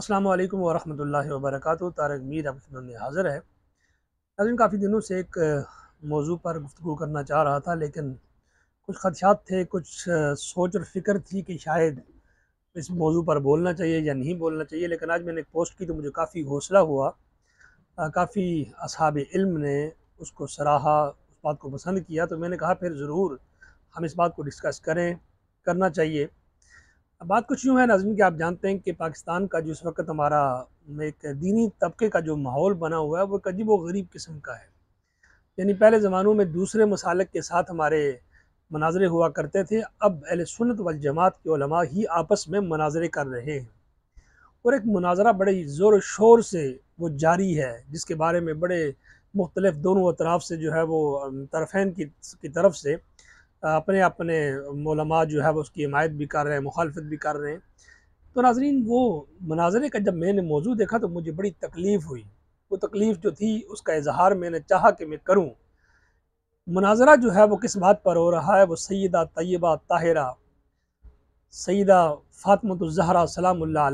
अस्सलाम वालेकुम वरहमतुल्लाहि तारक मीर अब में हाज़िर है नाजिन काफ़ी दिनों से एक मौजू पर गुफ्तु करना चाह रहा था लेकिन कुछ खदशात थे कुछ सोच और फिक्र थी कि शायद इस मौजू पर बोलना चाहिए या नहीं बोलना चाहिए लेकिन आज मैंने एक पोस्ट की तो मुझे काफ़ी हौसला हुआ काफ़ी असहाब इल्म ने उसको सराहा उस बात को पसंद किया तो मैंने कहा फिर ज़रूर हम इस बात को डिस्कस करें करना चाहिए बात कुछ यूँ है नाजमी कि आप जानते हैं कि पाकिस्तान का जो इस वक्त हमारा एक दीनी तबके का जो माहौल बना हुआ है वो अजीब व गरीब किस्म का है यानी पहले ज़मानों में दूसरे मसालक के साथ हमारे मनाजरे हुआ करते थे अब अहल सुनत वाल जमात के ही आपस में मनाजरे कर रहे हैं और एक मनाजरा बड़े ज़ोर शोर से वो जारी है जिसके बारे में बड़े मुख्तलिफ दोनों अतराफ़ से जो है वो तरफ़ैन की, की तरफ से अपने अपने मौलमा जो है उसकी हमायत भी कर रहे हैं मुखालफत भी कर रहे हैं तो नाजरीन वो मनाजरे का जब मैंने मौजू देखा तो मुझे बड़ी तकलीफ़ हुई वो तकलीफ़ जो थी उसका इजहार मैंने चाहा कि मैं करूँ मनाजरा जो है वो किस बात पर हो रहा है वो सैदा तयबा ताहरा सैदा फ़ातमतज़हरा सलामुल्ला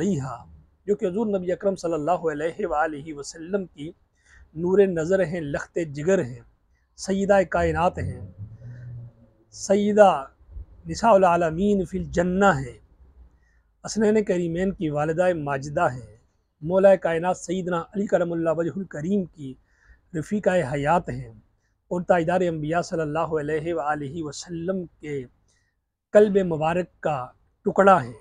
जो कि हजूर नबी अक्रम सल्लल्लाहु वसम की नूर नज़र हैं लखते जिगर हैं सैदा कायनत हैं सईदा निसामीन फिल जन्ना हैं असनैन करीमैन की वालदा माजदा हैं मौला कायनत सईदना अली करमल्ला वजहुल करीम की रफ़ीक़ा हयात हैं और ताजदार अम्बिया सल्ला वसम के कल्ब मुबारक का टुकड़ा है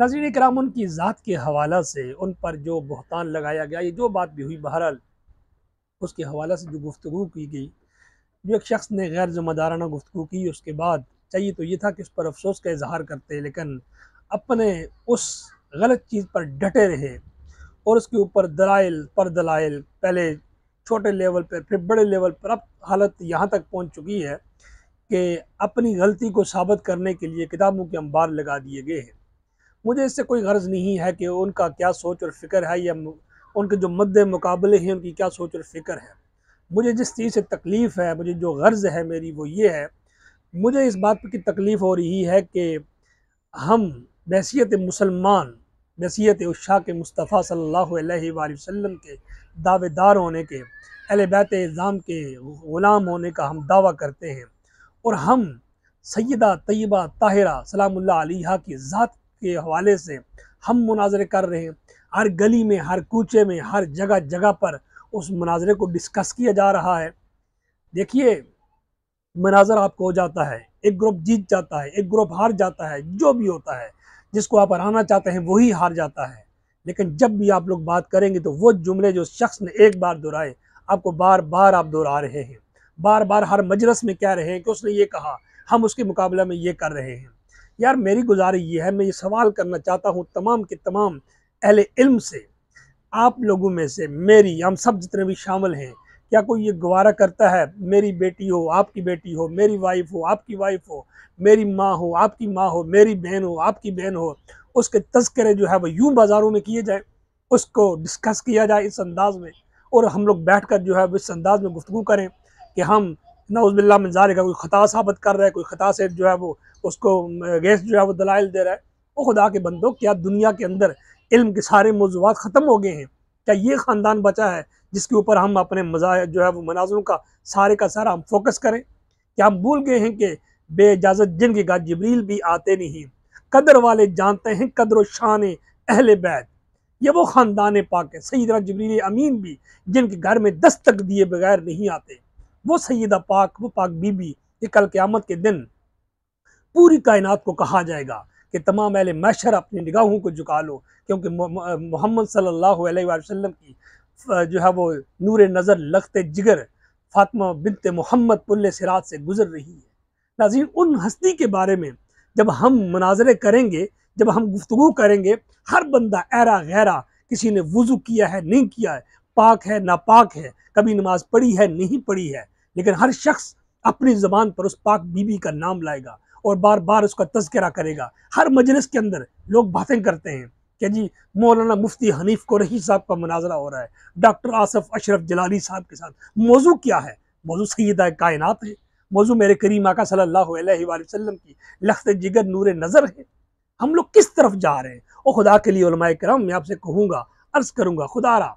नज़र कराम उनकी ज़ात के हवाला से उन पर जो बहतान लगाया गया ये जो बात भी हुई बहरहाल उसके हवाला से जो गुफ्तु की गई जो एक शख्स ने गैर ज़िम्मेदाराना गुफ्तु की उसके बाद चाहिए तो ये था कि उस पर अफसोस का इजहार करते लेकिन अपने उस गलत चीज़ पर डटे रहे और उसके ऊपर दलाइल पर दलाइल पहले छोटे लेवल पर फिर बड़े लेवल पर अब हालत यहाँ तक पहुँच चुकी है कि अपनी गलती को साबित करने के लिए किताबों के अंबार लगा दिए गए हैं मुझे इससे कोई गर्ज नहीं है कि उनका क्या सोच और फिक्र है या उनके जो मद्दे मुकाबले हैं उनकी क्या सोच और फिक्र है मुझे जिस चीज़ से तकलीफ़ है मुझे जो गर्ज़ है मेरी वो ये है मुझे इस बात की तकलीफ़ हो रही है कि हम बैसीत मुसलमान बैसीत उशा के मुस्तफ़ा सल्लल्लाहु अलैहि वसल्लम के दावेदार होने के अलबैत इज़ाम के ग़ुलाम होने का हम दावा करते हैं और हम सैदा तयबा ताहिरा सलामुल्ला की ज़ात के हवाले से हम मुनाजरे कर रहे हैं हर गली में हर कूचे में हर जगह जगह पर उस मनाजरे को डिस्कस किया जा रहा है देखिए मनाजर आपको हो जाता है एक ग्रुप जीत जाता है एक ग्रुप हार जाता है जो भी होता है जिसको आप हराना चाहते हैं वही हार जाता है लेकिन जब भी आप लोग बात करेंगे तो वो जुमले जो शख्स ने एक बार दोहराए आपको बार बार आप दोहरा रहे हैं बार बार हर मजलस में कह रहे हैं कि उसने ये कहा हम उसके मुकाबला में ये कर रहे हैं यार मेरी गुजारिश ये है मैं ये सवाल करना चाहता हूँ तमाम के तमाम अहल इल्म से आप लोगों में से मेरी हम सब जितने भी शामिल हैं क्या कोई ये गवारा करता है मेरी बेटी हो आपकी बेटी हो मेरी वाइफ हो आपकी वाइफ हो मेरी माँ हो आपकी माँ हो मेरी बहन हो आपकी बहन हो उसके तस्करे जो है वो यूँ बाज़ारों में किए जाए उसको डिस्कस किया जाए इस अंदाज में और हम लोग बैठ कर जो है वो इस अंदाज में गुफ्तु करें कि हम नौजबिल्ला में जारी का कोई ख़ता साबित कर रहा है कोई ख़ता से जो है वो उसको गैस जो है वो दलाइल दे रहा है वो खुदा के बंदो क्या दुनिया के अंदर इल्म के सारे मौजूद ख़त्म हो गए हैं क्या ये ख़ानदान बचा है जिसके ऊपर हम अपने मज़ा जो है वो मनाजरों का सारे का सारा हम फोकस करें क्या हम भूल गए हैं कि इजाज़त जिन की घर जबरील भी आते नहीं कदर वाले जानते हैं कदर व शान अहल बैत ये वो ख़ानदान पाक है सईदरा जबरील अमीन भी जिनके घर में दस्तक दिए बगैर नहीं आते वो सईदा पाक वो पाक बीबी ये कल क़्यामत के दिन पूरी कायनात को कहा जाएगा कि तमाम अहल मशर अपनी निगाहों को झुका लो क्योंकि मोहम्मद सल्लल्लाहु अलैहि वसल्लम की जो है वो नूर नज़र लगते जिगर फातमा बिनत मोहम्मद पुल सिरात से गुजर रही है नाजी उन हस्ती के बारे में जब हम मनाजरे करेंगे जब हम गुफ्तु करेंगे हर बंदा ऐरा गैरा किसी ने वज़ू किया है नहीं किया है पाक है नापाक है कभी नमाज पढ़ी है नहीं पढ़ी है लेकिन हर शख्स अपनी ज़बान पर उस पाक बीबी का नाम लाएगा और बार बार उसका तस्करा करेगा हर मजलिस के अंदर लोग बातें करते हैं कि जी मौलाना मुफ्ती हनीफ को रही साहब का मुनाजरा हो रहा है डॉक्टर आसफ अशरफ जलाली साहब के साथ मौजू क्या है मौजू सैदा कायनत है मौजू मेरे करीम आका सल्ला वसलम की लख्त जिगर नूर नज़र है हम लोग किस तरफ जा रहे हैं और खुदा के लिए कराम मैं आपसे कहूँगा अर्ज़ करूँगा खुदा रहा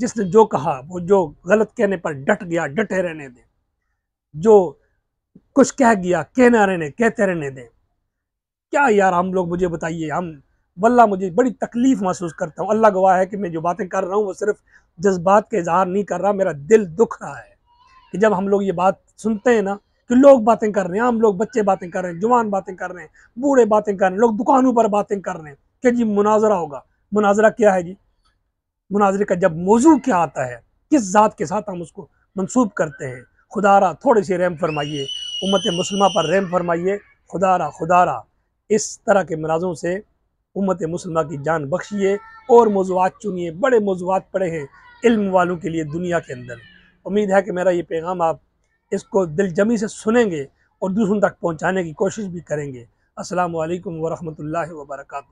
जिसने जो कहा वो जो गलत कहने पर डट गया डटे रहने दें जो कुछ कह गया कहना रहने कहते रहने दें क्या यार हम लोग मुझे बताइए हम वल्ला मुझे बड़ी तकलीफ़ महसूस करता हूँ अल्लाह गवाह है कि मैं जो बातें कर रहा हूँ वो सिर्फ जज्बात का इजहार नहीं कर रहा मेरा दिल दुख रहा है कि जब हम लोग ये बात सुनते हैं ना कि लोग बातें कर रहे हैं हम लोग बच्चे बातें कर रहे हैं जुबान बातें कर रहे हैं बूढ़े बातें कर रहे हैं लोग दुकानों पर बातें कर रहे हैं कि जी मुनाजरा होगा मुनाजरा क्या है जी मुनाजरे का जब मौजू क्या आता है किस ज़ात के साथ हम उसको मनसूब करते हैं खुदारा थोड़ी सी रहम फरमाइए उम्मत मुसलमा पर रहम फरमाइए खुदारा खुदारा इस तरह के मराजों से उम्मत मुसलमा की जान बख्शिए और मौजूद चुनिए बड़े मौजूद पड़े हैं इल्म वालों के लिए दुनिया के अंदर उम्मीद है कि मेरा ये पैगाम आप इसको दिलजमी से सुनेंगे और दूसरों तक पहुँचाने की कोशिश भी करेंगे असलकम वरहमल वर्का